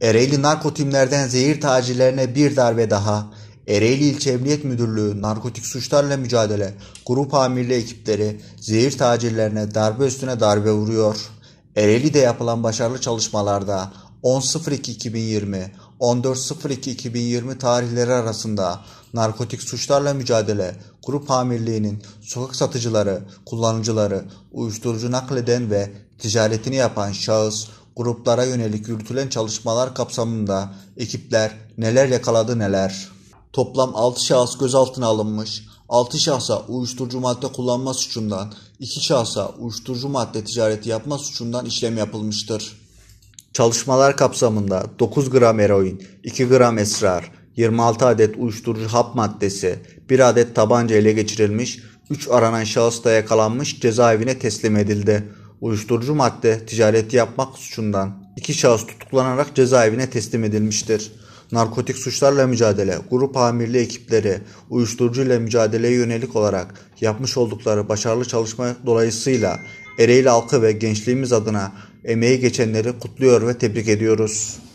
Ereğli narkotimlerden zehir tacirlerine bir darbe daha. Ereğli İlçe Emniyet Müdürlüğü Narkotik Suçlarla Mücadele Grup Amirli ekipleri zehir tacirlerine darbe üstüne darbe vuruyor. Ereğli'de yapılan başarılı çalışmalarda 10.02.2020, 14.02.2020 tarihleri arasında Narkotik Suçlarla Mücadele Grup Amirliği'nin sokak satıcıları, kullanıcıları, uyuşturucu nakleden ve ticaretini yapan şahıs gruplara yönelik yürütülen çalışmalar kapsamında ekipler neler yakaladı neler. Toplam 6 şahıs gözaltına alınmış, 6 şahsa uyuşturucu madde kullanma suçundan, 2 şahsa uyuşturucu madde ticareti yapma suçundan işlem yapılmıştır. Çalışmalar kapsamında 9 gram eroin, 2 gram esrar, 26 adet uyuşturucu hap maddesi, 1 adet tabanca ele geçirilmiş, 3 aranan şahıs da yakalanmış cezaevine teslim edildi uyuşturucu madde ticareti yapmak suçundan iki şahıs tutuklanarak cezaevine teslim edilmiştir. Narkotik suçlarla mücadele, grup amirli ekipleri, uyuşturucu ile mücadeleye yönelik olarak yapmış oldukları başarılı çalışma dolayısıyla Ereğli halkı ve gençliğimiz adına emeği geçenleri kutluyor ve tebrik ediyoruz.